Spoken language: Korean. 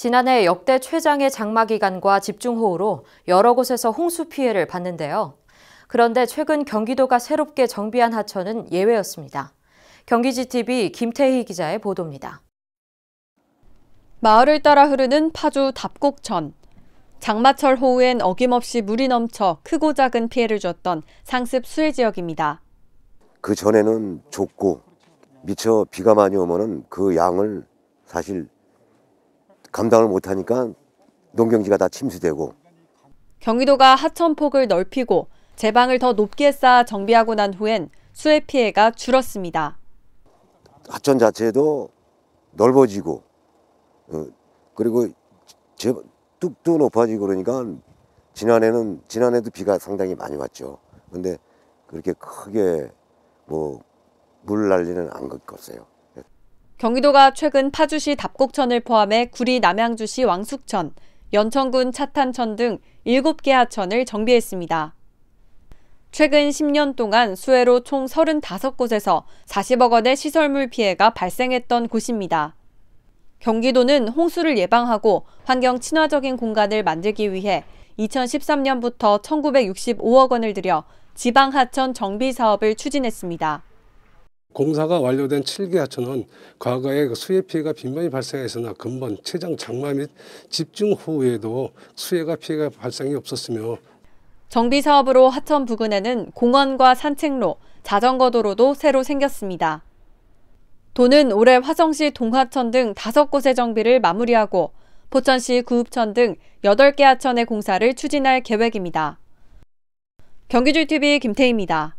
지난해 역대 최장의 장마 기간과 집중호우로 여러 곳에서 홍수 피해를 봤는데요. 그런데 최근 경기도가 새롭게 정비한 하천은 예외였습니다. 경기지TV 김태희 기자의 보도입니다. 마을을 따라 흐르는 파주 답곡천. 장마철 호우엔 어김없이 물이 넘쳐 크고 작은 피해를 줬던 상습 수해 지역입니다. 그 전에는 좁고 미처 비가 많이 오면그 양을 사실 감당을 못하니까 농경지가 다 침수되고 경기도가 하천폭을 넓히고 제방을 더 높게 쌓아 정비하고 난 후엔 수해 피해가 줄었습니다. 하천 자체도 넓어지고 어, 그리고 뚝도 높아지고 그러니까 지난해는 지난해도 비가 상당히 많이 왔죠. 근데 그렇게 크게 뭐물 난리는 안 겪었어요. 경기도가 최근 파주시 답곡천을 포함해 구리 남양주시 왕숙천, 연천군 차탄천 등 7개 하천을 정비했습니다. 최근 10년 동안 수해로 총 35곳에서 40억 원의 시설물 피해가 발생했던 곳입니다. 경기도는 홍수를 예방하고 환경 친화적인 공간을 만들기 위해 2013년부터 1965억 원을 들여 지방 하천 정비 사업을 추진했습니다. 공사가 완료된 7개 하천은 과거에 그 수해 피해가 빈번히 발생했으나 근본, 체장, 장마 및 집중 호우에도 수해가 피해가 발생이 없었으며 정비 사업으로 하천 부근에는 공원과 산책로, 자전거 도로도 새로 생겼습니다. 도는 올해 화성시 동하천 등 5곳의 정비를 마무리하고 포천시 구읍천 등 8개 하천의 공사를 추진할 계획입니다. 경기줄TV 김태희입니다.